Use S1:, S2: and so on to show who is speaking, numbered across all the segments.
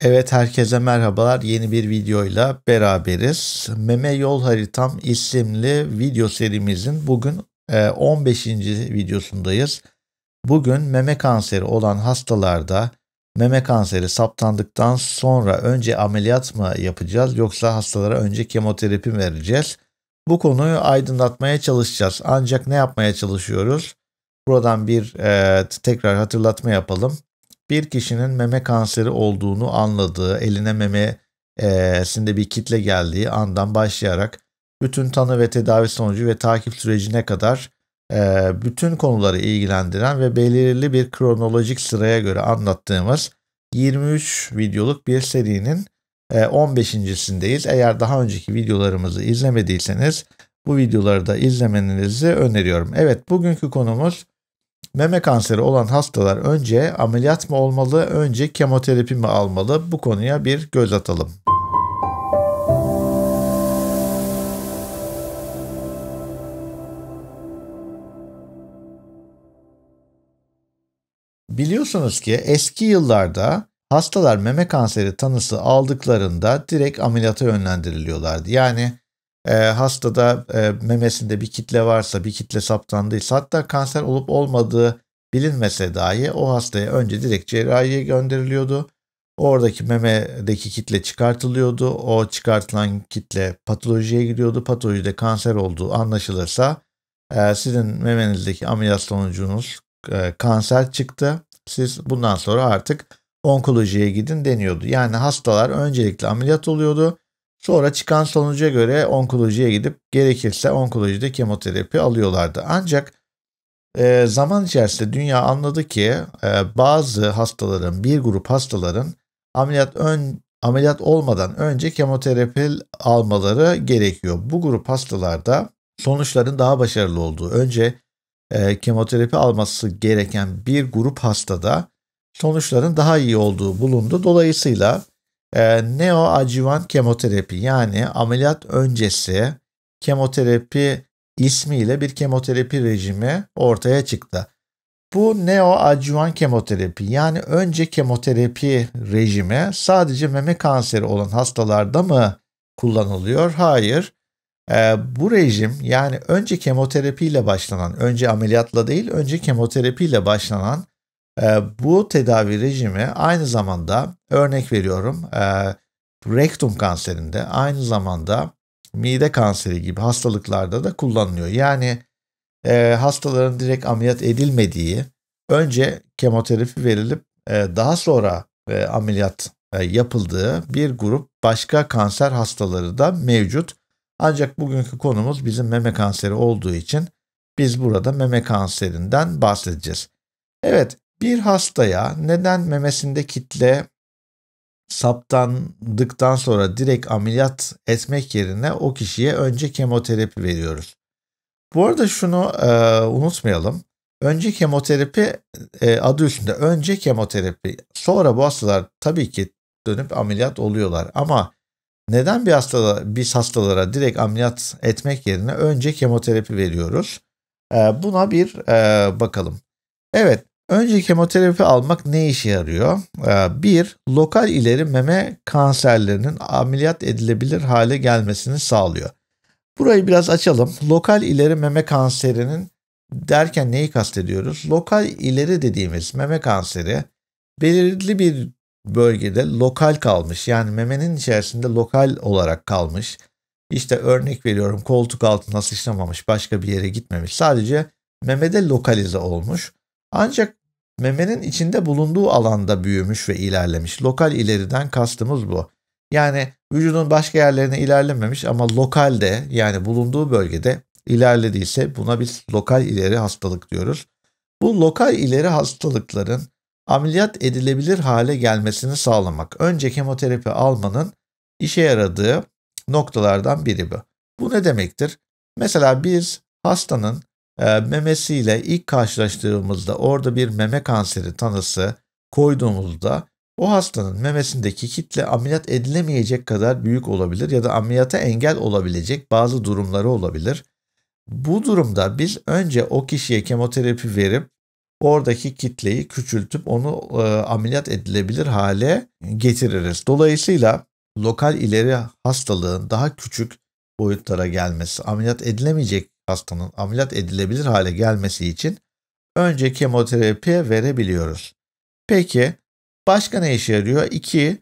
S1: Evet herkese merhabalar. Yeni bir videoyla beraberiz. Meme Yol Haritam isimli video serimizin bugün 15. E, videosundayız. Bugün meme kanseri olan hastalarda meme kanseri saptandıktan sonra önce ameliyat mı yapacağız yoksa hastalara önce kemoterapi mi vereceğiz? Bu konuyu aydınlatmaya çalışacağız. Ancak ne yapmaya çalışıyoruz? Buradan bir e, tekrar hatırlatma yapalım bir kişinin meme kanseri olduğunu anladığı, eline meme e, bir kitle geldiği andan başlayarak bütün tanı ve tedavi sonucu ve takip sürecine kadar e, bütün konuları ilgilendiren ve belirli bir kronolojik sıraya göre anlattığımız 23 videoluk bir serinin 15.sindeyiz. E, Eğer daha önceki videolarımızı izlemediyseniz bu videoları da izlemenizi öneriyorum. Evet bugünkü konumuz Meme kanseri olan hastalar önce ameliyat mı olmalı, önce kemoterapi mi almalı? Bu konuya bir göz atalım. Biliyorsunuz ki eski yıllarda hastalar meme kanseri tanısı aldıklarında direkt ameliyata yönlendiriliyorlardı. Yani e, hastada e, memesinde bir kitle varsa, bir kitle saptandıysa hatta kanser olup olmadığı bilinmese dahi o hastaya önce direkt cerrahiye gönderiliyordu. Oradaki memedeki kitle çıkartılıyordu. O çıkartılan kitle patolojiye giriyordu. Patolojide kanser olduğu anlaşılırsa e, sizin memenizdeki ameliyat sonucunuz e, kanser çıktı. Siz bundan sonra artık onkolojiye gidin deniyordu. Yani hastalar öncelikle ameliyat oluyordu. Sonra çıkan sonuca göre onkolojiye gidip gerekirse onkolojide kemoterapi alıyorlardı. Ancak e, zaman içerisinde dünya anladı ki e, bazı hastaların, bir grup hastaların ameliyat ön ameliyat olmadan önce kemoterapi almaları gerekiyor. Bu grup hastalarda sonuçların daha başarılı olduğu, önce e, kemoterapi alması gereken bir grup hastada sonuçların daha iyi olduğu bulundu. Dolayısıyla e, ee, neoadjuvan kemoterapi yani ameliyat öncesi kemoterapi ismiyle bir kemoterapi rejimi ortaya çıktı. Bu neoadjuvan kemoterapi yani önce kemoterapi rejimi sadece meme kanseri olan hastalarda mı kullanılıyor? Hayır. E, bu rejim yani önce kemoterapiyle başlanan, önce ameliyatla değil önce kemoterapiyle başlanan ee, bu tedavi rejimi aynı zamanda örnek veriyorum e, rektum kanserinde aynı zamanda mide kanseri gibi hastalıklarda da kullanılıyor. Yani e, hastaların direkt ameliyat edilmediği önce kemoterapi verilip e, daha sonra ameliyat yapıldığı bir grup başka kanser hastaları da mevcut. Ancak bugünkü konumuz bizim meme kanseri olduğu için biz burada meme kanserinden bahsedeceğiz. Evet, bir hastaya neden memesinde kitle saptandıktan sonra direkt ameliyat etmek yerine o kişiye önce kemoterapi veriyoruz. Bu arada şunu e, unutmayalım. Önce kemoterapi e, adı üstünde önce kemoterapi. Sonra bu hastalar tabii ki dönüp ameliyat oluyorlar ama neden bir hastalara, bir hastalara direkt ameliyat etmek yerine önce kemoterapi veriyoruz? E, buna bir e, bakalım. Evet Önce kemoterapi almak ne işe yarıyor? Ee, bir, lokal ileri meme kanserlerinin ameliyat edilebilir hale gelmesini sağlıyor. Burayı biraz açalım. Lokal ileri meme kanserinin derken neyi kastediyoruz? Lokal ileri dediğimiz meme kanseri belirli bir bölgede lokal kalmış. Yani memenin içerisinde lokal olarak kalmış. İşte örnek veriyorum koltuk altına sıçramamış, başka bir yere gitmemiş. Sadece memede lokalize olmuş. Ancak memenin içinde bulunduğu alanda büyümüş ve ilerlemiş. Lokal ileriden kastımız bu. Yani vücudun başka yerlerine ilerlememiş ama lokalde yani bulunduğu bölgede ilerlediyse buna biz lokal ileri hastalık diyoruz. Bu lokal ileri hastalıkların ameliyat edilebilir hale gelmesini sağlamak. Önce kemoterapi almanın işe yaradığı noktalardan biri bu. Bu ne demektir? Mesela biz hastanın ee, memesiyle ilk karşılaştığımızda orada bir meme kanseri tanısı koyduğumuzda o hastanın memesindeki kitle ameliyat edilemeyecek kadar büyük olabilir ya da ameliyata engel olabilecek bazı durumları olabilir. Bu durumda biz önce o kişiye kemoterapi verip oradaki kitleyi küçültüp onu e, ameliyat edilebilir hale getiririz. Dolayısıyla lokal ileri hastalığın daha küçük boyutlara gelmesi, ameliyat edilemeyecek hastanın ameliyat edilebilir hale gelmesi için önce kemoterapi verebiliyoruz. Peki başka ne işe yarıyor? 2.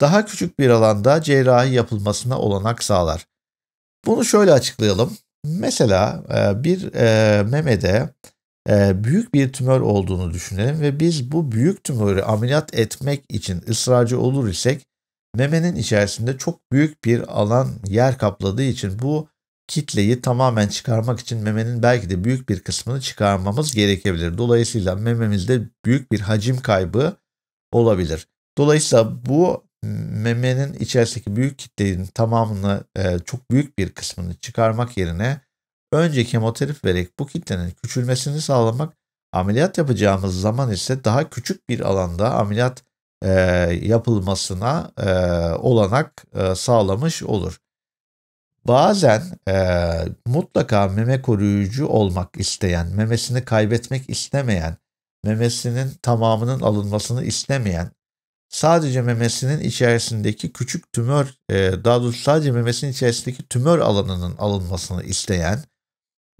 S1: Daha küçük bir alanda cerrahi yapılmasına olanak sağlar. Bunu şöyle açıklayalım. Mesela e, bir e, memede e, büyük bir tümör olduğunu düşünelim ve biz bu büyük tümörü ameliyat etmek için ısrarcı olur isek memenin içerisinde çok büyük bir alan yer kapladığı için bu kitleyi tamamen çıkarmak için memenin belki de büyük bir kısmını çıkarmamız gerekebilir. Dolayısıyla mememizde büyük bir hacim kaybı olabilir. Dolayısıyla bu memenin içerisindeki büyük kitlenin tamamını e, çok büyük bir kısmını çıkarmak yerine önce kemoterap vererek bu kitlenin küçülmesini sağlamak ameliyat yapacağımız zaman ise daha küçük bir alanda ameliyat e, yapılmasına e, olanak sağlamış olur. Bazen e, mutlaka meme koruyucu olmak isteyen, memesini kaybetmek istemeyen, memesinin tamamının alınmasını istemeyen, sadece memesinin içerisindeki küçük tümör, e, daha doğrusu sadece memesinin içerisindeki tümör alanının alınmasını isteyen,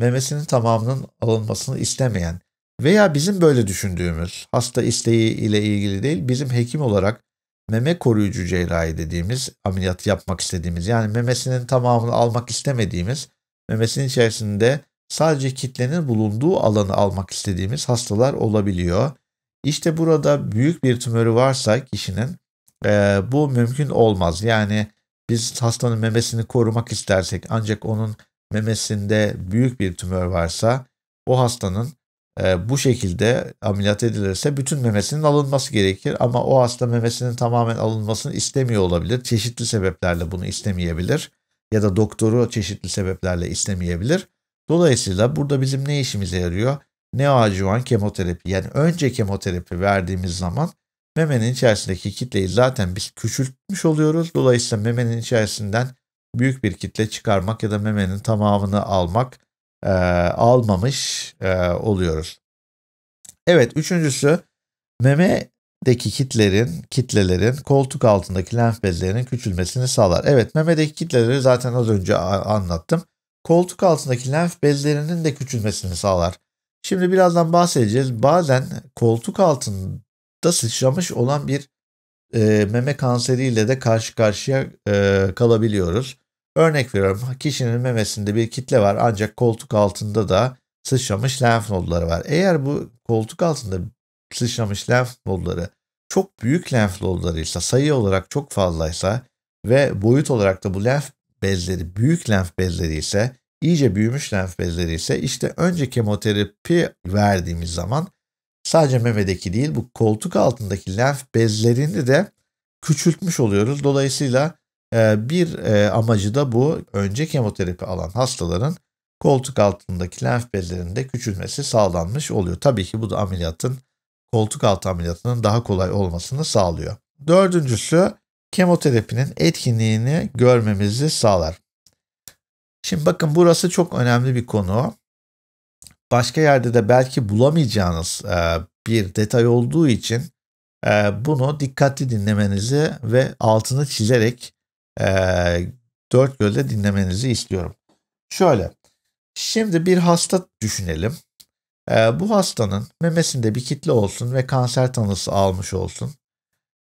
S1: memesinin tamamının alınmasını istemeyen veya bizim böyle düşündüğümüz hasta isteği ile ilgili değil, bizim hekim olarak meme koruyucu cerrahi dediğimiz ameliyat yapmak istediğimiz yani memesinin tamamını almak istemediğimiz memesinin içerisinde sadece kitlenin bulunduğu alanı almak istediğimiz hastalar olabiliyor. İşte burada büyük bir tümörü varsa kişinin e, bu mümkün olmaz. Yani biz hastanın memesini korumak istersek ancak onun memesinde büyük bir tümör varsa o hastanın e, bu şekilde ameliyat edilirse bütün memesinin alınması gerekir. Ama o hasta memesinin tamamen alınmasını istemiyor olabilir. Çeşitli sebeplerle bunu istemeyebilir ya da doktoru çeşitli sebeplerle istemeyebilir. Dolayısıyla burada bizim ne işimize yarıyor? Neoadjuvan kemoterapi yani önce kemoterapi verdiğimiz zaman memenin içerisindeki kitleyi zaten biz küçültmüş oluyoruz. Dolayısıyla memenin içerisinden büyük bir kitle çıkarmak ya da memenin tamamını almak e, almamış e, oluyoruz. Evet üçüncüsü meme deki kitlerin, kitlelerin koltuk altındaki lenf bezlerinin küçülmesini sağlar. Evet memedeki kitleleri zaten az önce anlattım. Koltuk altındaki lenf bezlerinin de küçülmesini sağlar. Şimdi birazdan bahsedeceğiz. Bazen koltuk altında sıçramış olan bir e, meme kanseriyle de karşı karşıya e, kalabiliyoruz. Örnek veriyorum kişinin memesinde bir kitle var ancak koltuk altında da sıçramış lenf nodları var. Eğer bu koltuk altında sıçramış lenf nodları çok büyük lenf nodlarıysa, sayı olarak çok fazlaysa ve boyut olarak da bu lenf bezleri büyük lenf bezleri ise iyice büyümüş lenf bezleri ise işte önce kemoterapi verdiğimiz zaman sadece memedeki değil bu koltuk altındaki lenf bezlerini de küçültmüş oluyoruz. Dolayısıyla ee, bir e, amacı da bu önce kemoterapi alan hastaların koltuk altındaki lenf bezlerinde küçülmesi sağlanmış oluyor. Tabii ki bu da ameliyatın koltuk altı ameliyatının daha kolay olmasını sağlıyor. Dördüncüsü kemoterapinin etkinliğini görmemizi sağlar. Şimdi bakın burası çok önemli bir konu. Başka yerde de belki bulamayacağınız e, bir detay olduğu için e, bunu dikkatli dinlemenizi ve altını çizerek e, dört gölde dinlemenizi istiyorum. Şöyle, şimdi bir hasta düşünelim. E, bu hastanın memesinde bir kitle olsun ve kanser tanısı almış olsun.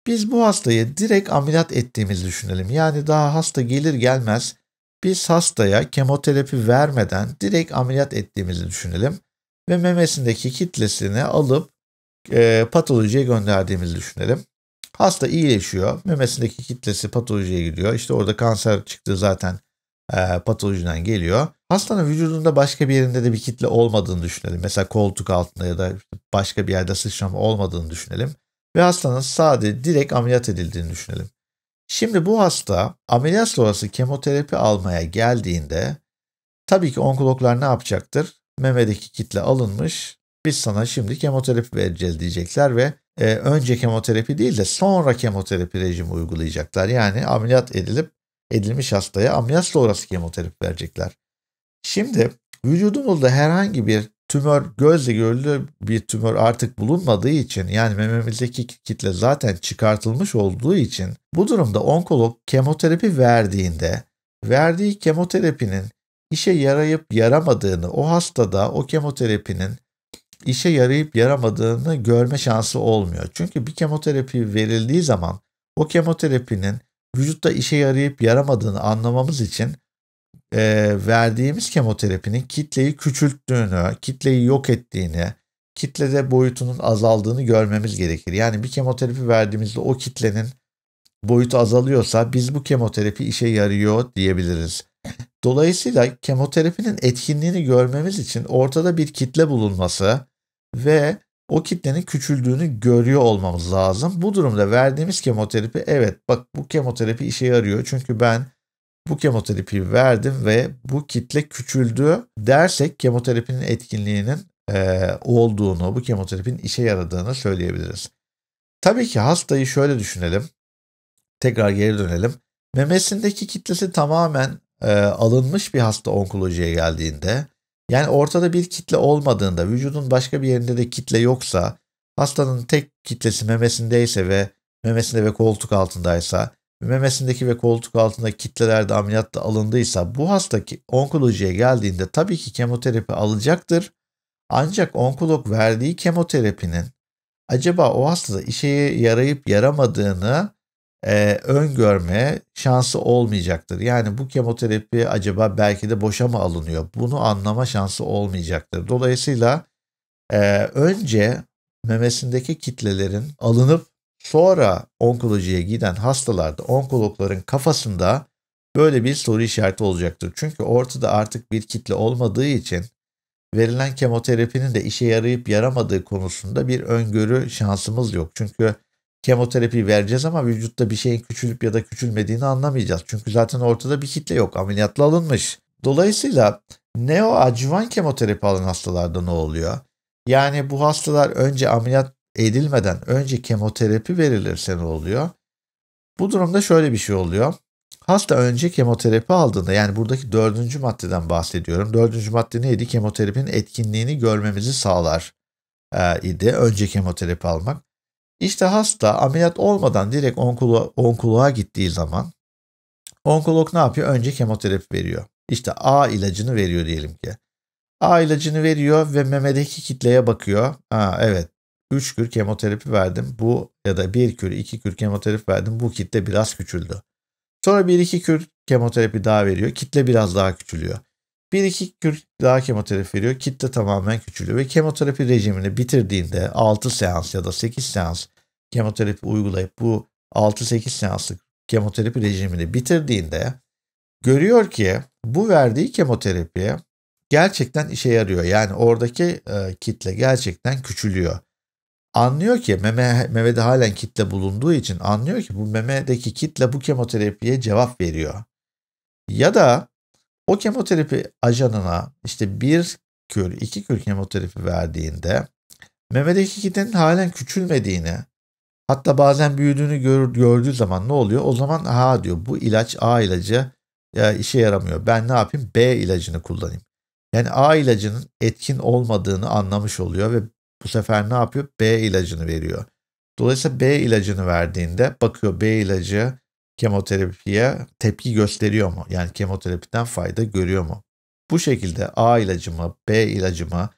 S1: Biz bu hastayı direkt ameliyat ettiğimizi düşünelim. Yani daha hasta gelir gelmez biz hastaya kemoterapi vermeden direkt ameliyat ettiğimizi düşünelim ve memesindeki kitlesini alıp e, patolojiye gönderdiğimizi düşünelim. Hasta iyileşiyor. Memesindeki kitlesi patolojiye gidiyor. İşte orada kanser çıktığı zaten e, patolojiden geliyor. Hastanın vücudunda başka bir yerinde de bir kitle olmadığını düşünelim. Mesela koltuk altında ya da başka bir yerde sıçrama olmadığını düşünelim. Ve hastanın sadece direkt ameliyat edildiğini düşünelim. Şimdi bu hasta ameliyat sonrası kemoterapi almaya geldiğinde tabii ki onkologlar ne yapacaktır? Memedeki kitle alınmış, biz sana şimdi kemoterapi vereceğiz diyecekler ve e, önce kemoterapi değil de sonra kemoterapi rejimi uygulayacaklar. Yani ameliyat edilip edilmiş hastaya ameliyat sonrası kemoterapi verecekler. Şimdi vücudumuzda herhangi bir tümör gözle görülür bir tümör artık bulunmadığı için yani mememizdeki kitle zaten çıkartılmış olduğu için bu durumda onkolog kemoterapi verdiğinde verdiği kemoterapinin işe yarayıp yaramadığını o hastada o kemoterapinin işe yarayıp yaramadığını görme şansı olmuyor. Çünkü bir kemoterapi verildiği zaman o kemoterapinin vücutta işe yarayıp yaramadığını anlamamız için e, verdiğimiz kemoterapinin kitleyi küçülttüğünü, kitleyi yok ettiğini, kitlede boyutunun azaldığını görmemiz gerekir. Yani bir kemoterapi verdiğimizde o kitlenin boyutu azalıyorsa biz bu kemoterapi işe yarıyor diyebiliriz. Dolayısıyla kemoterapinin etkinliğini görmemiz için ortada bir kitle bulunması ve o kitlenin küçüldüğünü görüyor olmamız lazım. Bu durumda verdiğimiz kemoterapi evet bak bu kemoterapi işe yarıyor. Çünkü ben bu kemoterapi verdim ve bu kitle küçüldü dersek kemoterapinin etkinliğinin e, olduğunu, bu kemoterapinin işe yaradığını söyleyebiliriz. Tabii ki hastayı şöyle düşünelim. Tekrar geri dönelim. Memesindeki kitlesi tamamen e, alınmış bir hasta onkolojiye geldiğinde yani ortada bir kitle olmadığında, vücudun başka bir yerinde de kitle yoksa, hastanın tek kitlesi memesindeyse ve memesinde ve koltuk altındaysa, memesindeki ve koltuk altındaki kitlelerde ameliyatta alındıysa bu hasta onkolojiye geldiğinde tabii ki kemoterapi alacaktır. Ancak onkolog verdiği kemoterapinin acaba o hastada işe yarayıp yaramadığını e, öngörme şansı olmayacaktır. Yani bu kemoterapi acaba belki de boşa mı alınıyor? Bunu anlama şansı olmayacaktır. Dolayısıyla e, önce memesindeki kitlelerin alınıp sonra onkolojiye giden hastalarda onkologların kafasında böyle bir soru işareti olacaktır. Çünkü ortada artık bir kitle olmadığı için verilen kemoterapinin de işe yarayıp yaramadığı konusunda bir öngörü şansımız yok. Çünkü kemoterapi vereceğiz ama vücutta bir şeyin küçülüp ya da küçülmediğini anlamayacağız. Çünkü zaten ortada bir kitle yok. Ameliyatla alınmış. Dolayısıyla neoadjuvan kemoterapi alan hastalarda ne oluyor? Yani bu hastalar önce ameliyat edilmeden önce kemoterapi verilirse ne oluyor? Bu durumda şöyle bir şey oluyor. Hasta önce kemoterapi aldığında yani buradaki dördüncü maddeden bahsediyorum. Dördüncü madde neydi? Kemoterapinin etkinliğini görmemizi sağlar e, idi. Önce kemoterapi almak. İşte hasta ameliyat olmadan direkt onkolo onkoloğa gittiği zaman onkolog ne yapıyor? Önce kemoterapi veriyor. İşte A ilacını veriyor diyelim ki. A ilacını veriyor ve memedeki kitleye bakıyor. Ha evet 3 kür kemoterapi verdim. Bu ya da 1 kür 2 kür kemoterapi verdim. Bu kitle biraz küçüldü. Sonra 1-2 kür kemoterapi daha veriyor. Kitle biraz daha küçülüyor. Bir iki gün daha kemoterapi veriyor. Kitle tamamen küçülüyor ve kemoterapi rejimini bitirdiğinde 6 seans ya da 8 seans kemoterapi uygulayıp bu 6-8 seanslık kemoterapi rejimini bitirdiğinde görüyor ki bu verdiği kemoterapi gerçekten işe yarıyor. Yani oradaki e, kitle gerçekten küçülüyor. Anlıyor ki meme, memede halen kitle bulunduğu için anlıyor ki bu memedeki kitle bu kemoterapiye cevap veriyor. Ya da o kemoterapi ajanına işte bir kür, iki kür kemoterapi verdiğinde memedeki kitlenin halen küçülmediğini hatta bazen büyüdüğünü gör, gördüğü zaman ne oluyor? O zaman ha diyor bu ilaç A ilacı ya işe yaramıyor. Ben ne yapayım? B ilacını kullanayım. Yani A ilacının etkin olmadığını anlamış oluyor ve bu sefer ne yapıyor? B ilacını veriyor. Dolayısıyla B ilacını verdiğinde bakıyor B ilacı kemoterapiye tepki gösteriyor mu? Yani kemoterapiden fayda görüyor mu? Bu şekilde A ilacımı, B ilacımı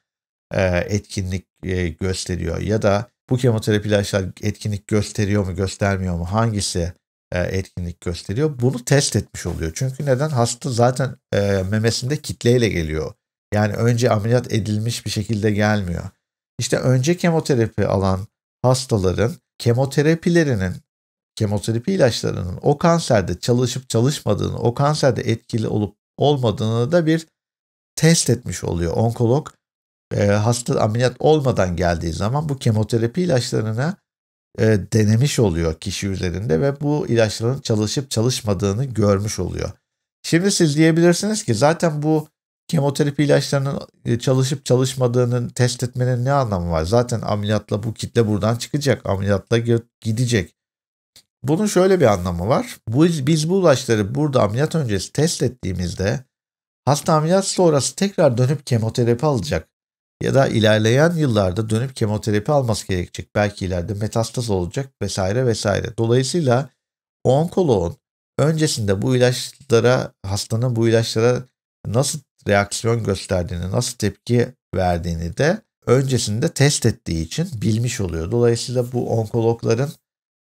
S1: e, etkinlik e, gösteriyor ya da bu kemoterapi ilaçlar etkinlik gösteriyor mu, göstermiyor mu? Hangisi e, etkinlik gösteriyor? Bunu test etmiş oluyor. Çünkü neden? Hasta zaten memesinde kitleyle geliyor. Yani önce ameliyat edilmiş bir şekilde gelmiyor. İşte önce kemoterapi alan hastaların kemoterapilerinin kemoterapi ilaçlarının o kanserde çalışıp çalışmadığını, o kanserde etkili olup olmadığını da bir test etmiş oluyor onkolog. E, hasta ameliyat olmadan geldiği zaman bu kemoterapi ilaçlarına e, denemiş oluyor kişi üzerinde ve bu ilaçların çalışıp çalışmadığını görmüş oluyor. Şimdi siz diyebilirsiniz ki zaten bu kemoterapi ilaçlarının e, çalışıp çalışmadığının test etmenin ne anlamı var? Zaten ameliyatla bu kitle buradan çıkacak. Ameliyatla gidecek. Bunun şöyle bir anlamı var. Bu, biz bu ilaçları burada ameliyat öncesi test ettiğimizde hasta ameliyat sonrası tekrar dönüp kemoterapi alacak ya da ilerleyen yıllarda dönüp kemoterapi alması gerekecek. Belki ileride metastaz olacak vesaire vesaire. Dolayısıyla onkoloğun öncesinde bu ilaçlara hastanın bu ilaçlara nasıl reaksiyon gösterdiğini, nasıl tepki verdiğini de öncesinde test ettiği için bilmiş oluyor. Dolayısıyla bu onkologların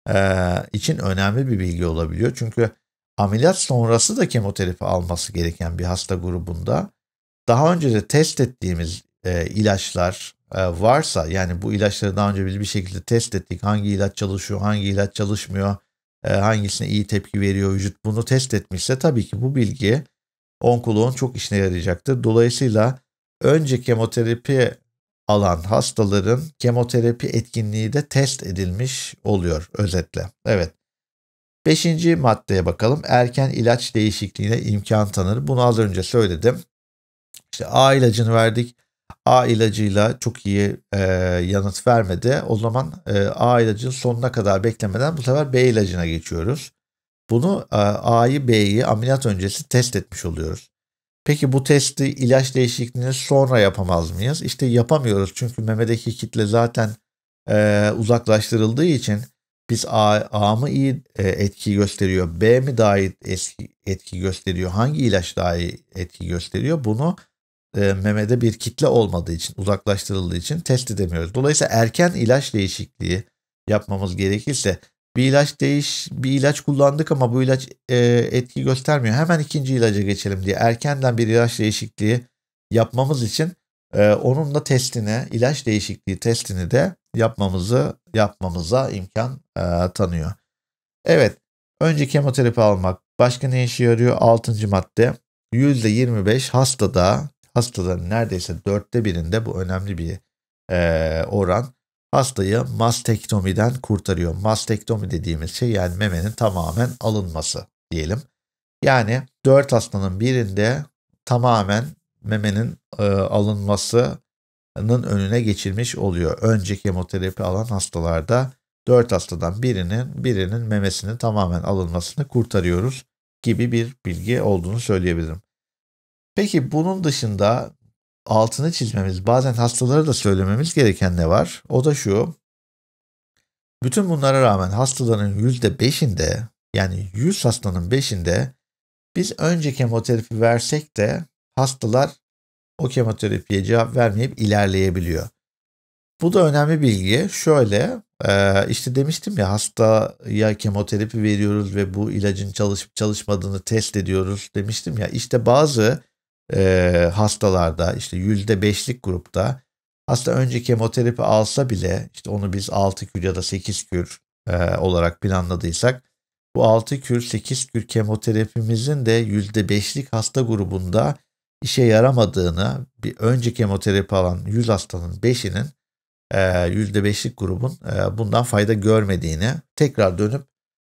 S1: ee, için önemli bir bilgi olabiliyor. Çünkü ameliyat sonrası da kemoterapi alması gereken bir hasta grubunda daha önce de test ettiğimiz e, ilaçlar e, varsa yani bu ilaçları daha önce biz bir şekilde test ettik. Hangi ilaç çalışıyor, hangi ilaç çalışmıyor, e, hangisine iyi tepki veriyor vücut bunu test etmişse tabii ki bu bilgi onkoloğun çok işine yarayacaktır. Dolayısıyla önce kemoterapi alan hastaların kemoterapi etkinliği de test edilmiş oluyor özetle. Evet. Beşinci maddeye bakalım. Erken ilaç değişikliğine imkan tanır. Bunu az önce söyledim. İşte A ilacını verdik. A ilacıyla çok iyi e, yanıt vermedi. O zaman e, A ilacın sonuna kadar beklemeden bu sefer B ilacına geçiyoruz. Bunu e, A'yı B'yi ameliyat öncesi test etmiş oluyoruz. Peki bu testi ilaç değişikliğini sonra yapamaz mıyız? İşte yapamıyoruz çünkü memedeki kitle zaten e, uzaklaştırıldığı için biz A, A mı iyi e, etki gösteriyor, B mi daha iyi eski, etki gösteriyor, hangi ilaç daha iyi etki gösteriyor bunu e, memede bir kitle olmadığı için, uzaklaştırıldığı için test edemiyoruz. Dolayısıyla erken ilaç değişikliği yapmamız gerekirse bir ilaç değiş bir ilaç kullandık ama bu ilaç e, etki göstermiyor. Hemen ikinci ilaca geçelim diye erkenden bir ilaç değişikliği yapmamız için e, onun da testini ilaç değişikliği testini de yapmamızı yapmamıza imkan e, tanıyor. Evet önce kemoterapi almak başka ne işe yarıyor? Altıncı madde %25 hastada hastaların neredeyse dörtte birinde bu önemli bir e, oran hastayı mastektomiden kurtarıyor. Mastektomi dediğimiz şey yani memenin tamamen alınması diyelim. Yani 4 hastanın birinde tamamen memenin e, alınmasının önüne geçilmiş oluyor. Önce kemoterapi alan hastalarda 4 hastadan birinin birinin memesinin tamamen alınmasını kurtarıyoruz gibi bir bilgi olduğunu söyleyebilirim. Peki bunun dışında altını çizmemiz, bazen hastalara da söylememiz gereken ne var? O da şu. Bütün bunlara rağmen hastaların %5'inde yani 100 hastanın 5'inde biz önce kemoterapi versek de hastalar o kemoterapiye cevap vermeyip ilerleyebiliyor. Bu da önemli bilgi. Şöyle e, işte demiştim ya hastaya kemoterapi veriyoruz ve bu ilacın çalışıp çalışmadığını test ediyoruz demiştim ya. İşte bazı e, hastalarda işte yüzde beşlik grupta hasta önce kemoterapi alsa bile işte onu biz 6 kür ya da 8 kür e, olarak planladıysak bu 6 kür 8 kür kemoterapimizin de beşlik hasta grubunda işe yaramadığını bir önce kemoterapi alan 100 hastanın 5'inin %5'lik e, grubun e, bundan fayda görmediğini tekrar dönüp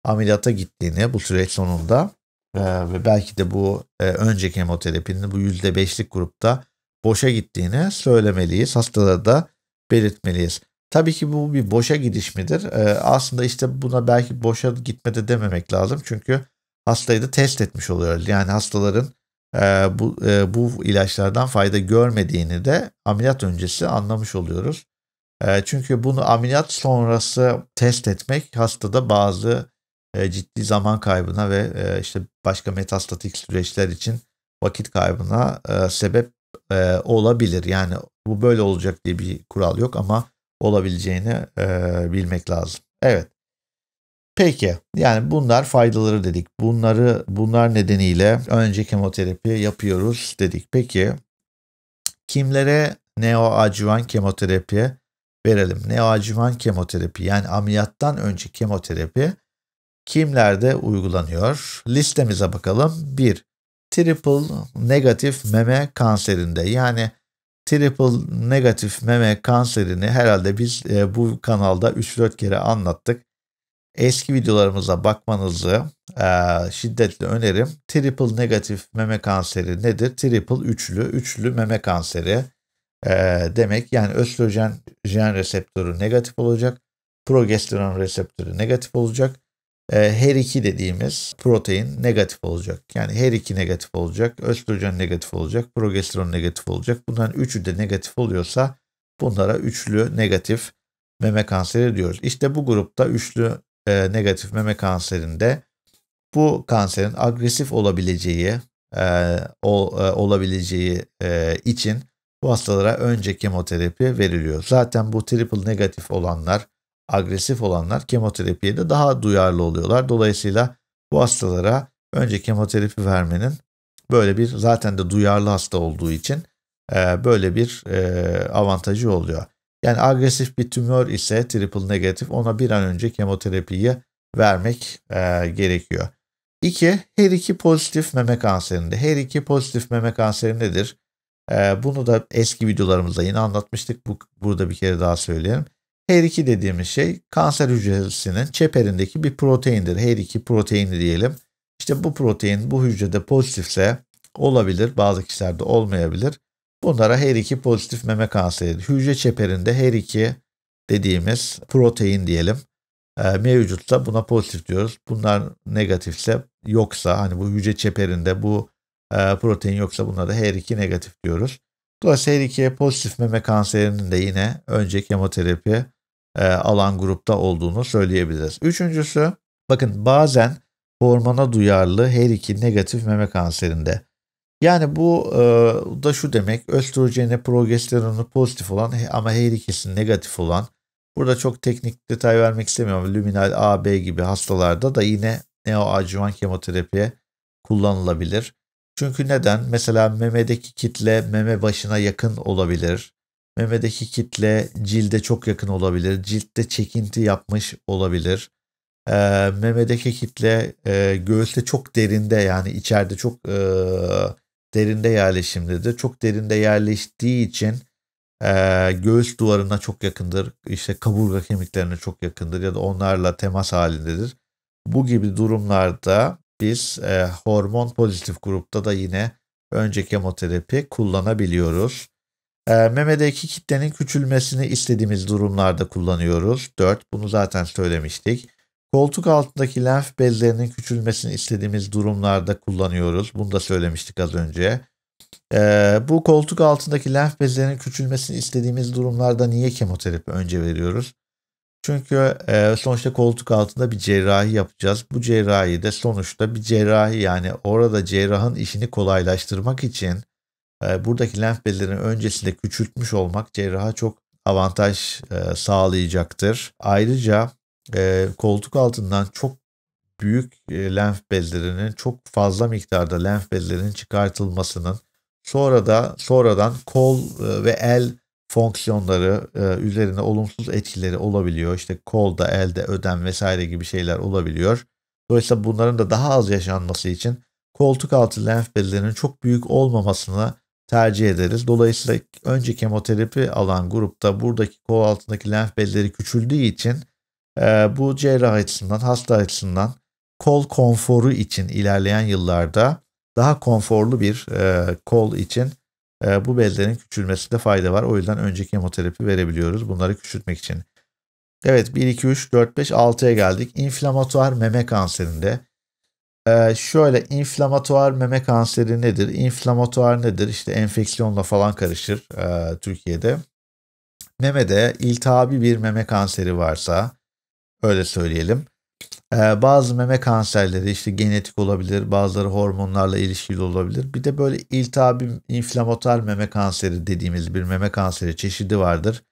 S1: ameliyata gittiğini bu süreç sonunda ee, ve belki de bu e, önce kemoterapinin bu %5'lik grupta boşa gittiğini söylemeliyiz. Hastalara da belirtmeliyiz. Tabii ki bu bir boşa gidiş midir? E, aslında işte buna belki boşa gitme de dememek lazım. Çünkü hastayı da test etmiş oluyoruz. Yani hastaların e, bu, e, bu ilaçlardan fayda görmediğini de ameliyat öncesi anlamış oluyoruz. E, çünkü bunu ameliyat sonrası test etmek hastada bazı e, ciddi zaman kaybına ve e, işte başka metastatik süreçler için vakit kaybına e, sebep olabilir. Yani bu böyle olacak diye bir kural yok ama olabileceğini bilmek lazım. Evet. Peki yani bunlar faydaları dedik. Bunları bunlar nedeniyle önce kemoterapi yapıyoruz dedik. Peki kimlere neoadjuvan kemoterapi verelim? Neoadjuvan kemoterapi yani ameliyattan önce kemoterapi kimlerde uygulanıyor? Listemize bakalım. 1. Triple negatif meme kanserinde yani triple negatif meme kanserini herhalde biz e, bu kanalda 3-4 kere anlattık. Eski videolarımıza bakmanızı e, şiddetle önerim. Triple negatif meme kanseri nedir? Triple üçlü, üçlü meme kanseri e, demek. Yani östrojen jen reseptörü negatif olacak, progesteron reseptörü negatif olacak ee, her iki dediğimiz protein negatif olacak. Yani her iki negatif olacak, östrojen negatif olacak, progesteron negatif olacak. Bunların üçü de negatif oluyorsa bunlara üçlü negatif meme kanseri diyoruz. İşte bu grupta üçlü e, negatif meme kanserinde bu kanserin agresif olabileceği e, e, olabileceği için bu hastalara önce kemoterapi veriliyor. Zaten bu triple negatif olanlar agresif olanlar kemoterapiye de daha duyarlı oluyorlar. Dolayısıyla bu hastalara önce kemoterapi vermenin böyle bir zaten de duyarlı hasta olduğu için e, böyle bir e, avantajı oluyor. Yani agresif bir tümör ise triple negatif ona bir an önce kemoterapiyi vermek e, gerekiyor. İki, Her iki pozitif meme kanserinde. Her iki pozitif meme kanseri nedir? bunu da eski videolarımızda yine anlatmıştık. burada bir kere daha söyleyelim. Her2 dediğimiz şey kanser hücresinin çeperindeki bir proteindir. Her2 proteini diyelim. İşte bu protein bu hücrede pozitifse olabilir, bazı kişilerde olmayabilir. Bunlara her iki pozitif meme kanseri. Hücre çeperinde her iki dediğimiz protein diyelim ee, mevcutsa buna pozitif diyoruz. Bunlar negatifse yoksa hani bu hücre çeperinde bu e, protein yoksa bunlara her iki negatif diyoruz. Dolayısıyla her iki pozitif meme kanserinin de yine önce kemoterapi e, alan grupta olduğunu söyleyebiliriz. Üçüncüsü bakın bazen hormona duyarlı her iki negatif meme kanserinde. Yani bu e, da şu demek östrojeni progesteronu pozitif olan ama her ikisi negatif olan. Burada çok teknik detay vermek istemiyorum. Luminal A, B gibi hastalarda da yine neoadjuvan kemoterapiye kullanılabilir. Çünkü neden? Mesela memedeki kitle meme başına yakın olabilir. Memedeki kitle cilde çok yakın olabilir. Ciltte çekinti yapmış olabilir. E, ee, memedeki kitle e, göğüste çok derinde yani içeride çok e, derinde yerleşimdedir. Çok derinde yerleştiği için e, göğüs duvarına çok yakındır. İşte kaburga kemiklerine çok yakındır ya da onlarla temas halindedir. Bu gibi durumlarda biz e, hormon pozitif grupta da yine önce kemoterapi kullanabiliyoruz. E, memedeki kitlenin küçülmesini istediğimiz durumlarda kullanıyoruz. 4. Bunu zaten söylemiştik. Koltuk altındaki lenf bezlerinin küçülmesini istediğimiz durumlarda kullanıyoruz. Bunu da söylemiştik az önce. Ee, bu koltuk altındaki lenf bezlerinin küçülmesini istediğimiz durumlarda niye kemoterapi önce veriyoruz? Çünkü e, sonuçta koltuk altında bir cerrahi yapacağız. Bu cerrahi de sonuçta bir cerrahi yani orada cerrahın işini kolaylaştırmak için ee, buradaki lenf bezlerini öncesinde küçültmüş olmak cerraha çok avantaj e, sağlayacaktır. Ayrıca e, koltuk altından çok büyük e, lenf bezlerinin çok fazla miktarda lenf bezlerinin çıkartılmasının sonra da sonradan kol ve el fonksiyonları üzerinde olumsuz etkileri olabiliyor. İşte kolda, elde ödem vesaire gibi şeyler olabiliyor. Dolayısıyla bunların da daha az yaşanması için koltuk altı lenf bezlerinin çok büyük olmamasını tercih ederiz. Dolayısıyla önce kemoterapi alan grupta buradaki kol altındaki lenf bezleri küçüldüğü için e, bu cerrah açısından, hasta açısından kol konforu için ilerleyen yıllarda daha konforlu bir e, kol için e, bu bezlerin küçülmesinde fayda var. O yüzden önce kemoterapi verebiliyoruz bunları küçültmek için. Evet 1, 2, 3, 4, 5, 6'ya geldik. İnflamatuar meme kanserinde ee, şöyle inflamatuar meme kanseri nedir? İnflamatuar nedir? İşte enfeksiyonla falan karışır e, Türkiye'de. Memede iltihabi bir meme kanseri varsa öyle söyleyelim. Ee, bazı meme kanserleri işte genetik olabilir, bazıları hormonlarla ilişkili olabilir. Bir de böyle iltihabi inflamatuar meme kanseri dediğimiz bir meme kanseri çeşidi vardır.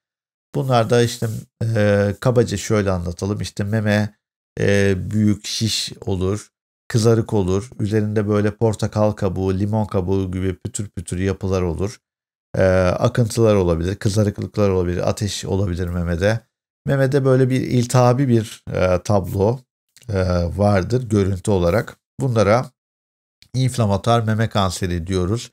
S1: Bunlar da işte e, kabaca şöyle anlatalım İşte meme e, büyük şiş olur, kızarık olur. Üzerinde böyle portakal kabuğu, limon kabuğu gibi pütür pütür yapılar olur. Ee, akıntılar olabilir, kızarıklıklar olabilir, ateş olabilir memede. Memede böyle bir iltihabi bir e, tablo e, vardır görüntü olarak. Bunlara inflamatar meme kanseri diyoruz.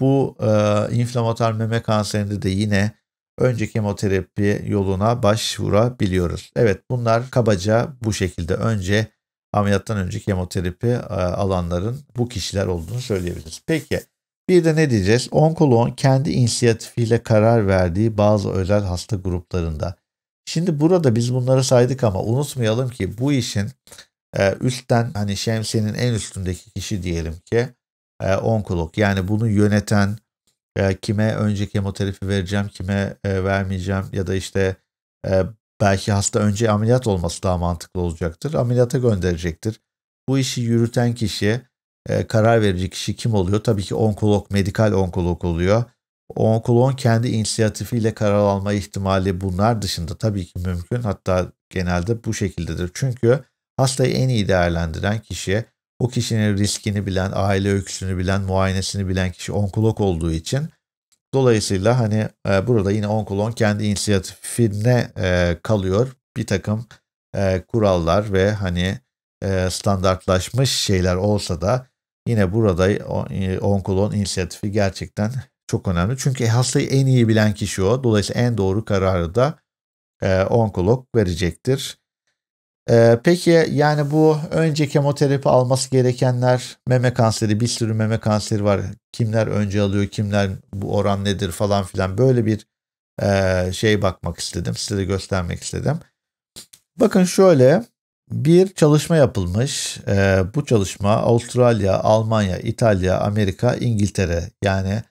S1: Bu e, inflamatar meme kanserinde de yine önce kemoterapi yoluna başvurabiliyoruz. Evet bunlar kabaca bu şekilde önce ameliyattan önce kemoterapi e, alanların bu kişiler olduğunu söyleyebiliriz. Peki bir de ne diyeceğiz? Onkoloğun kendi inisiyatifiyle karar verdiği bazı özel hasta gruplarında. Şimdi burada biz bunları saydık ama unutmayalım ki bu işin e, üstten hani şemsiyenin en üstündeki kişi diyelim ki e, onkolog. Yani bunu yöneten kime önce kemoterapi vereceğim, kime vermeyeceğim ya da işte Belki hasta önce ameliyat olması daha mantıklı olacaktır. Ameliyata gönderecektir. Bu işi yürüten kişiye e, karar verici kişi kim oluyor? Tabii ki onkolog, medikal onkolog oluyor. O onkoloğun kendi inisiyatifiyle karar alma ihtimali bunlar dışında tabii ki mümkün. Hatta genelde bu şekildedir. Çünkü hastayı en iyi değerlendiren kişiye o kişinin riskini bilen, aile öyküsünü bilen, muayenesini bilen kişi onkolog olduğu için Dolayısıyla hani e, burada yine onkolon kendi inisiyatifine e, kalıyor. Bir takım e, kurallar ve hani e, standartlaşmış şeyler olsa da yine burada e, onkolon inisiyatifi gerçekten çok önemli. Çünkü hastayı en iyi bilen kişi o. Dolayısıyla en doğru kararı da e, onkolog verecektir. Ee, peki yani bu önce kemoterapi alması gerekenler meme kanseri bir sürü meme kanseri var. Kimler önce alıyor kimler bu oran nedir falan filan böyle bir e, şey bakmak istedim size de göstermek istedim. Bakın şöyle bir çalışma yapılmış. E, bu çalışma Avustralya, Almanya, İtalya, Amerika, İngiltere yani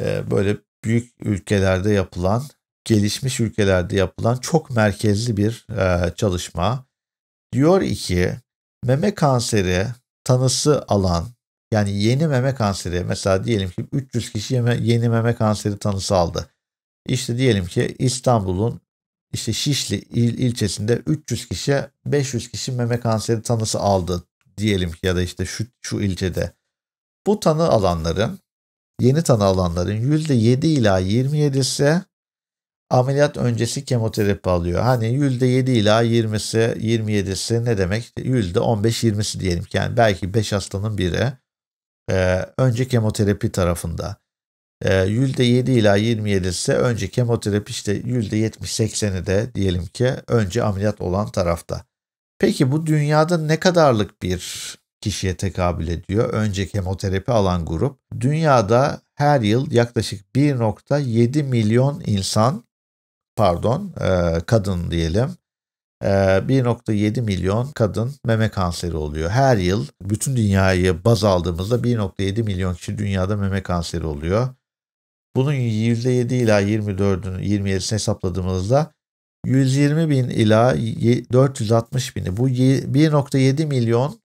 S1: e, böyle büyük ülkelerde yapılan gelişmiş ülkelerde yapılan çok merkezli bir e, çalışma. Diyor ki meme kanseri tanısı alan yani yeni meme kanseri mesela diyelim ki 300 kişi yeni meme kanseri tanısı aldı. İşte diyelim ki İstanbul'un işte Şişli il, ilçesinde 300 kişi 500 kişi meme kanseri tanısı aldı diyelim ki ya da işte şu, şu ilçede. Bu tanı alanların yeni tanı alanların %7 ila 27'si ameliyat öncesi kemoterapi alıyor. Hani %7 ila 20'si 27'si ne demek? %15-20'si diyelim ki yani belki 5 hastanın biri e, önce kemoterapi tarafında. E, %7 ila 27'si önce kemoterapi işte %70-80'i de diyelim ki önce ameliyat olan tarafta. Peki bu dünyada ne kadarlık bir kişiye tekabül ediyor? Önce kemoterapi alan grup. Dünyada her yıl yaklaşık 1.7 milyon insan pardon e, kadın diyelim. 1.7 e, milyon kadın meme kanseri oluyor. Her yıl bütün dünyayı baz aldığımızda 1.7 milyon kişi dünyada meme kanseri oluyor. Bunun %7 ila 24'ünü 27'sini hesapladığımızda 120 bin ila 460 bini bu 1.7 milyon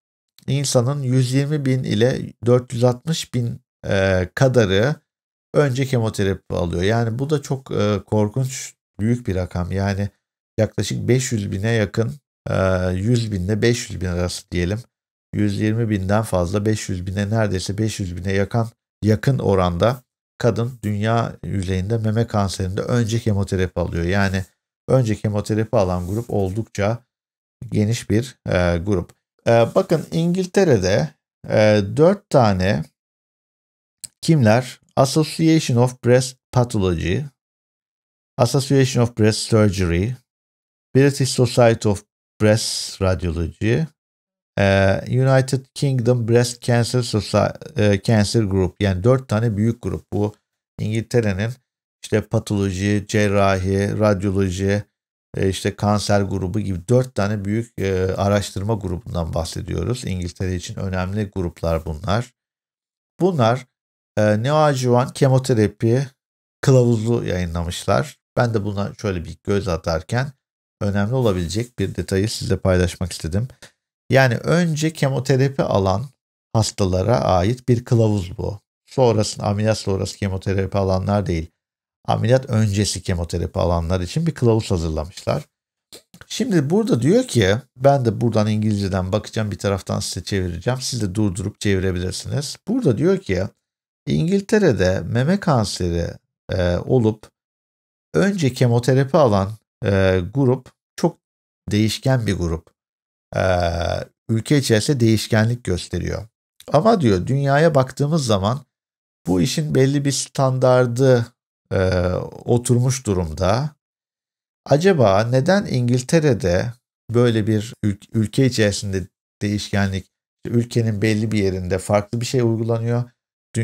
S1: insanın 120 bin ile 460 bin e, kadarı önce kemoterapi alıyor. Yani bu da çok e, korkunç büyük bir rakam. Yani yaklaşık 500 bine yakın 100 e, binle 500 bin arası diyelim. 120 binden fazla 500 bine neredeyse 500 bine yakan, yakın oranda kadın dünya yüzeyinde meme kanserinde önce kemoterapi alıyor. Yani önce kemoterapi alan grup oldukça geniş bir e, grup. E, bakın İngiltere'de e, 4 tane kimler Association of Breast Pathology Association of Breast Surgery, British Society of Breast Radiology, eh, United Kingdom Breast Cancer Society, eh, Cancer Group. Yani dört tane büyük grup bu. İngiltere'nin işte patoloji, cerrahi, radyoloji, eh, işte kanser grubu gibi dört tane büyük araştırma grubundan bahsediyoruz. İngiltere için önemli gruplar bunlar. Bunlar e, neoadjuvan kemoterapi kılavuzu yayınlamışlar. Ben de buna şöyle bir göz atarken önemli olabilecek bir detayı sizle paylaşmak istedim. Yani önce kemoterapi alan hastalara ait bir kılavuz bu. Sonrasında ameliyat sonrası kemoterapi alanlar değil. Ameliyat öncesi kemoterapi alanlar için bir kılavuz hazırlamışlar. Şimdi burada diyor ki ben de buradan İngilizceden bakacağım bir taraftan size çevireceğim. Siz de durdurup çevirebilirsiniz. Burada diyor ki İngiltere'de meme kanseri e, olup önce kemoterapi alan e, grup çok değişken bir grup. E, ülke içerisinde değişkenlik gösteriyor. Ama diyor dünyaya baktığımız zaman bu işin belli bir standardı e, oturmuş durumda. Acaba neden İngiltere'de böyle bir ülke içerisinde değişkenlik ülkenin belli bir yerinde farklı bir şey uygulanıyor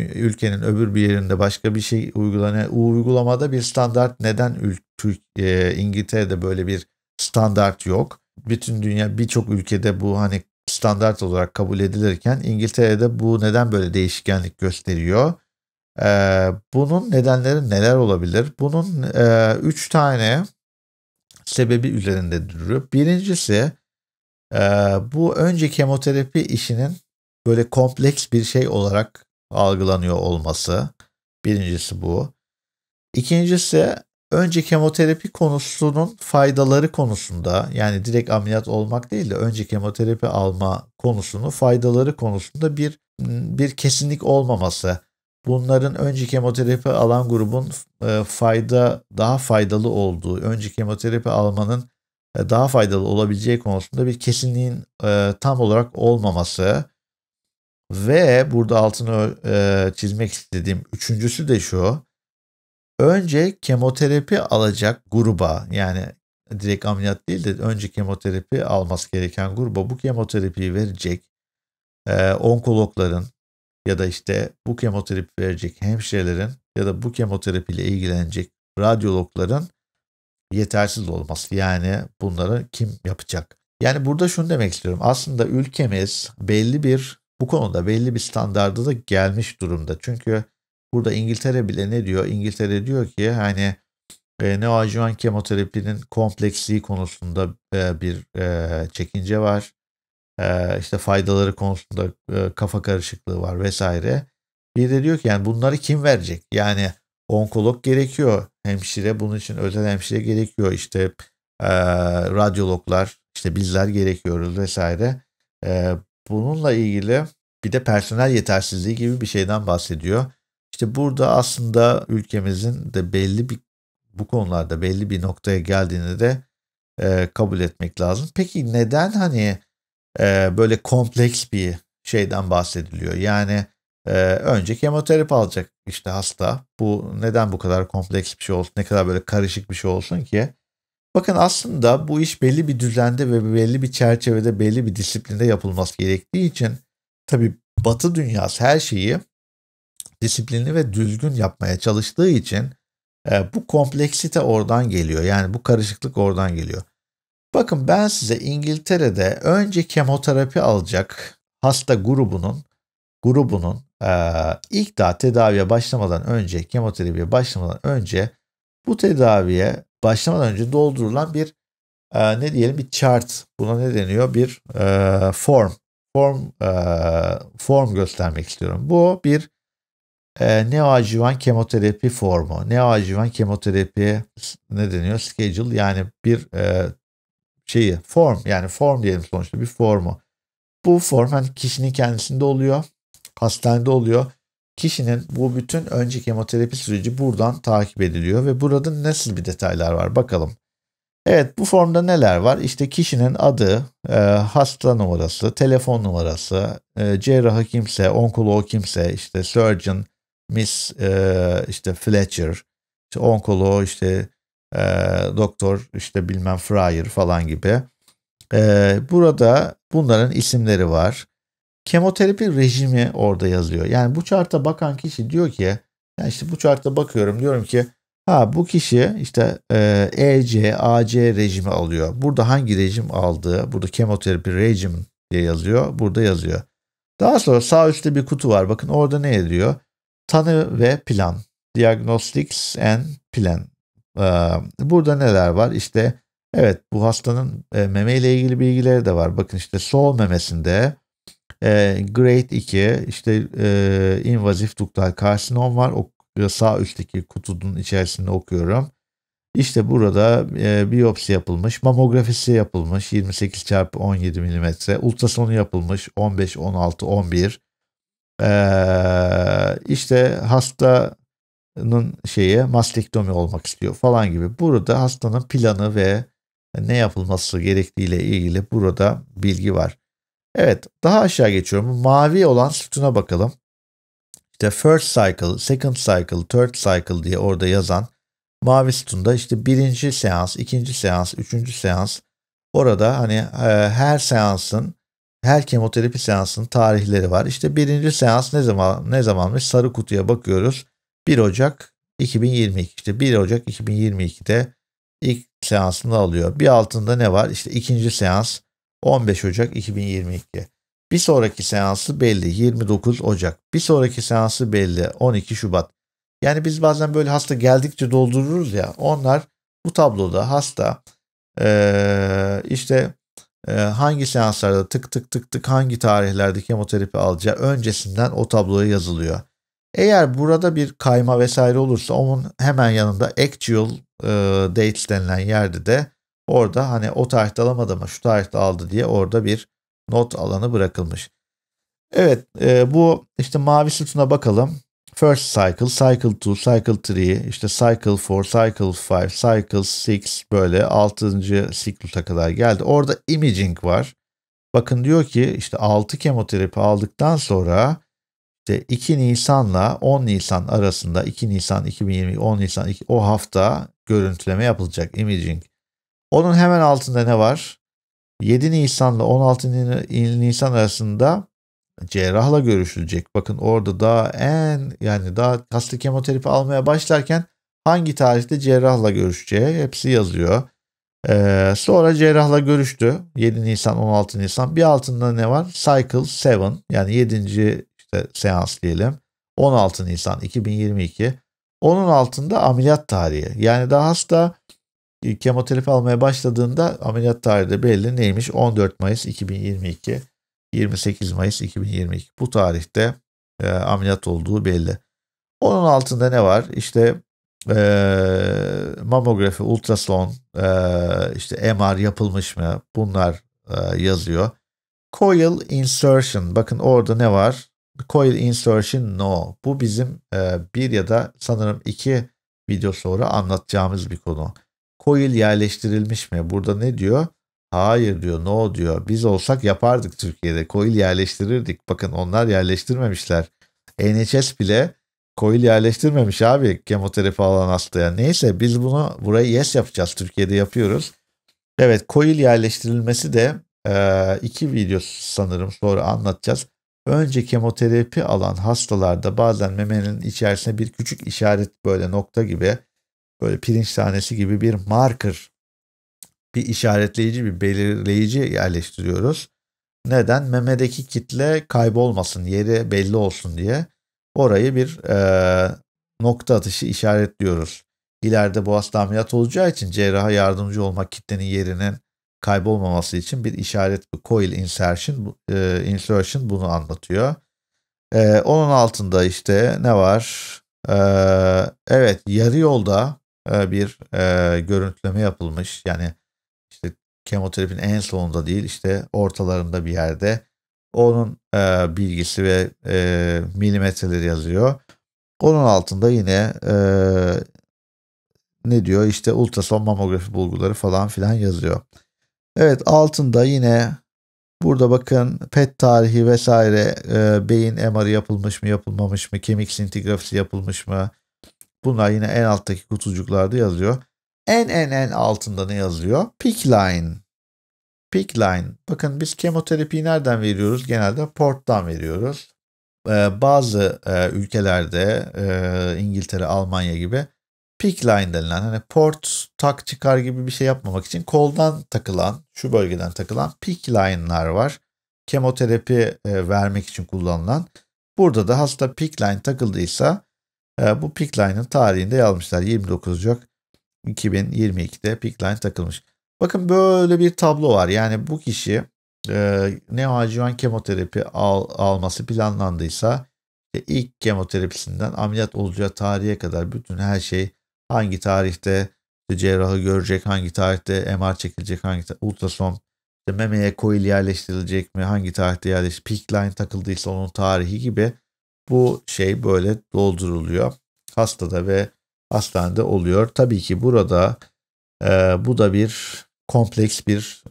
S1: ülkenin öbür bir yerinde başka bir şey uygulanan uygulamada bir standart neden e, İngiltere'de böyle bir standart yok? Bütün dünya birçok ülkede bu hani standart olarak kabul edilirken İngiltere'de bu neden böyle değişkenlik gösteriyor? E, bunun nedenleri neler olabilir? Bunun e, üç tane sebebi üzerinde duruyor. Birincisi bu önce kemoterapi işinin böyle kompleks bir şey olarak algılanıyor olması. Birincisi bu. İkincisi önce kemoterapi konusunun faydaları konusunda yani direkt ameliyat olmak değil de önce kemoterapi alma konusunu faydaları konusunda bir bir kesinlik olmaması. Bunların önce kemoterapi alan grubun e, fayda daha faydalı olduğu, önce kemoterapi almanın e, daha faydalı olabileceği konusunda bir kesinliğin e, tam olarak olmaması ve burada altını e, çizmek istediğim üçüncüsü de şu. Önce kemoterapi alacak gruba yani direkt ameliyat değil de önce kemoterapi alması gereken gruba bu kemoterapiyi verecek e, onkologların ya da işte bu kemoterapi verecek hemşirelerin ya da bu kemoterapiyle ilgilenecek radyologların yetersiz olması. Yani bunları kim yapacak? Yani burada şunu demek istiyorum. Aslında ülkemiz belli bir bu konuda belli bir standarda da gelmiş durumda. Çünkü burada İngiltere bile ne diyor? İngiltere diyor ki hani e, neoadjuvan kemoterapinin kompleksliği konusunda e, bir e, çekince var. E, işte faydaları konusunda e, kafa karışıklığı var vesaire. Bir de diyor ki yani bunları kim verecek? Yani onkolog gerekiyor, hemşire bunun için özel hemşire gerekiyor, işte e, radyologlar, işte bizler gerekiyoruz vesaire. E, Bununla ilgili bir de personel yetersizliği gibi bir şeyden bahsediyor. İşte burada aslında ülkemizin de belli bir bu konularda belli bir noktaya geldiğini de e, kabul etmek lazım. Peki neden hani e, böyle kompleks bir şeyden bahsediliyor? Yani e, önce kemoterapi alacak işte hasta. Bu neden bu kadar kompleks bir şey olsun? Ne kadar böyle karışık bir şey olsun ki? Bakın aslında bu iş belli bir düzende ve belli bir çerçevede, belli bir disiplinde yapılması gerektiği için tabi Batı dünyası her şeyi disiplinli ve düzgün yapmaya çalıştığı için e, bu kompleksite oradan geliyor. Yani bu karışıklık oradan geliyor. Bakın ben size İngiltere'de önce kemoterapi alacak hasta grubunun grubunun e, ilk daha tedaviye başlamadan önce kemoterapiye başlamadan önce bu tedaviye başlamadan önce doldurulan bir e, ne diyelim bir chart buna ne deniyor bir e, form form e, form göstermek istiyorum. Bu bir e, neoadjuvan kemoterapi formu. Neoadjuvan kemoterapi ne deniyor? Schedule yani bir e, şeyi form yani form diyelim sonuçta bir formu. Bu form hani kişinin kendisinde oluyor, hastanede oluyor Kişinin bu bütün önce kemoterapi süreci buradan takip ediliyor ve burada nasıl bir detaylar var bakalım. Evet bu formda neler var? İşte kişinin adı, e, hasta numarası, telefon numarası, e, cerrahı kimse, onkoloğu kimse, işte surgeon, miss e, işte Fletcher, işte onkoloğu işte e, doktor işte bilmem Fryer falan gibi. E, burada bunların isimleri var kemoterapi rejimi orada yazıyor. Yani bu charta bakan kişi diyor ki yani işte bu charta bakıyorum diyorum ki ha bu kişi işte e, EC, AC rejimi alıyor. Burada hangi rejim aldığı burada kemoterapi rejim diye yazıyor. Burada yazıyor. Daha sonra sağ üstte bir kutu var. Bakın orada ne diyor? Tanı ve plan. Diagnostics and plan. E, burada neler var? İşte evet bu hastanın e, meme ile ilgili bilgileri de var. Bakın işte sol memesinde e, grade 2 işte e, invazif duktal karsinom var. O e, sağ üstteki kutunun içerisinde okuyorum. İşte burada e, biyopsi yapılmış, mamografisi yapılmış 28 çarpı 17 mm, ultrasonu yapılmış 15, 16, 11. E, işte hastanın şeyi mastektomi olmak istiyor falan gibi. Burada hastanın planı ve ne yapılması gerektiğiyle ilgili burada bilgi var. Evet daha aşağı geçiyorum. Mavi olan sütuna bakalım. İşte first cycle, second cycle, third cycle diye orada yazan mavi sütunda işte birinci seans, ikinci seans, üçüncü seans. Orada hani e, her seansın, her kemoterapi seansının tarihleri var. İşte birinci seans ne zaman ne zamanmış sarı kutuya bakıyoruz. 1 Ocak 2022 İşte 1 Ocak 2022'de ilk seansını alıyor. Bir altında ne var? İşte ikinci seans 15 Ocak 2022. Bir sonraki seansı belli 29 Ocak. Bir sonraki seansı belli 12 Şubat. Yani biz bazen böyle hasta geldikçe doldururuz ya onlar bu tabloda hasta ee, işte e, hangi seanslarda tık tık tık tık hangi tarihlerde kemoterapi alacağı öncesinden o tabloya yazılıyor. Eğer burada bir kayma vesaire olursa onun hemen yanında actual e, dates denilen yerde de Orada hani o tarihte alamadı ama şu tarihte aldı diye orada bir not alanı bırakılmış. Evet e, bu işte mavi sütuna bakalım. First cycle, cycle 2, cycle 3, işte cycle 4, cycle 5, cycle 6 böyle 6. siklusa kadar geldi. Orada imaging var. Bakın diyor ki işte 6 kemoterapi aldıktan sonra işte 2 Nisan'la 10 Nisan arasında 2 Nisan 2020 10 Nisan o hafta görüntüleme yapılacak imaging. Onun hemen altında ne var? 7 Nisan ile 16 Nisan arasında cerrahla görüşülecek. Bakın orada daha en yani daha kaslı kemoterapi almaya başlarken hangi tarihte cerrahla görüşeceği hepsi yazıyor. Ee, sonra cerrahla görüştü. 7 Nisan 16 Nisan. Bir altında ne var? Cycle 7 yani 7. işte seans diyelim. 16 Nisan 2022. Onun altında ameliyat tarihi. Yani daha hasta e, kemoterapi almaya başladığında ameliyat tarihi de belli. Neymiş? 14 Mayıs 2022, 28 Mayıs 2022. Bu tarihte e, ameliyat olduğu belli. Onun altında ne var? İşte e, mamografi, ultrason, e, işte MR yapılmış mı? Bunlar e, yazıyor. Coil insertion. Bakın orada ne var? Coil insertion no. Bu bizim e, bir ya da sanırım iki video sonra anlatacağımız bir konu coil yerleştirilmiş mi? Burada ne diyor? Hayır diyor, no diyor. Biz olsak yapardık Türkiye'de. Coil yerleştirirdik. Bakın onlar yerleştirmemişler. NHS bile coil yerleştirmemiş abi kemoterapi alan hastaya. Neyse biz bunu burayı yes yapacağız. Türkiye'de yapıyoruz. Evet coil yerleştirilmesi de e, iki video sanırım sonra anlatacağız. Önce kemoterapi alan hastalarda bazen memenin içerisine bir küçük işaret böyle nokta gibi böyle pirinç tanesi gibi bir marker, bir işaretleyici, bir belirleyici yerleştiriyoruz. Neden? Memedeki kitle kaybolmasın, yeri belli olsun diye orayı bir e, nokta atışı işaretliyoruz. İleride boğaz ameliyat olacağı için cerraha yardımcı olmak kitlenin yerinin kaybolmaması için bir işaret, bir coil insertion, e, insertion bunu anlatıyor. E, onun altında işte ne var? E, evet yarı yolda e, bir e, görüntüleme yapılmış. Yani işte kemoterapinin en sonunda değil işte ortalarında bir yerde onun e, bilgisi ve e, milimetreleri yazıyor. Onun altında yine e, ne diyor işte ultrason mamografi bulguları falan filan yazıyor. Evet altında yine burada bakın PET tarihi vesaire e, beyin MR'ı yapılmış mı yapılmamış mı kemik sintigrafisi yapılmış mı Bunlar yine en alttaki kutucuklarda yazıyor. En en en altında ne yazıyor? Pick line. Pick line. Bakın biz kemoterapiyi nereden veriyoruz? Genelde porttan veriyoruz. Ee, bazı e, ülkelerde e, İngiltere, Almanya gibi pick line denilen hani port tak çıkar gibi bir şey yapmamak için koldan takılan, şu bölgeden takılan pick line'lar var. Kemoterapi e, vermek için kullanılan. Burada da hasta pick line takıldıysa ee, bu Pickline'ın tarihinde yazmışlar. 29 Ocak 2022'de Pickline takılmış. Bakın böyle bir tablo var. Yani bu kişi e, neoadjuvan kemoterapi al, alması planlandıysa e, ilk kemoterapisinden ameliyat olacağı tarihe kadar bütün her şey hangi tarihte cerrahı görecek, hangi tarihte MR çekilecek, hangi ultrason işte memeye coil yerleştirilecek mi, hangi tarihte yerleştirilecek, peak line takıldıysa onun tarihi gibi bu şey böyle dolduruluyor hastada ve hastanede oluyor. Tabii ki burada e, bu da bir kompleks bir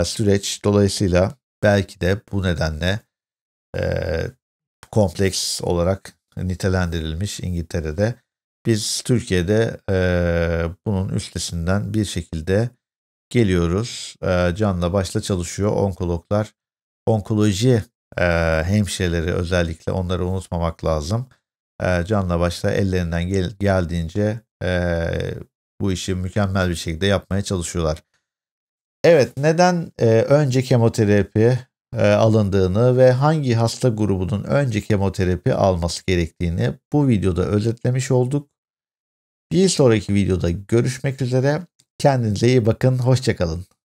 S1: e, süreç. Dolayısıyla belki de bu nedenle e, kompleks olarak nitelendirilmiş İngiltere'de. Biz Türkiye'de e, bunun üstesinden bir şekilde geliyoruz. E, canla başla çalışıyor onkologlar. Onkoloji e, hemşireleri özellikle onları unutmamak lazım. E, canla başla ellerinden gel, geldiğince e, bu işi mükemmel bir şekilde yapmaya çalışıyorlar. Evet neden e, önce kemoterapi e, alındığını ve hangi hasta grubunun önce kemoterapi alması gerektiğini bu videoda özetlemiş olduk. Bir sonraki videoda görüşmek üzere. Kendinize iyi bakın. Hoşçakalın.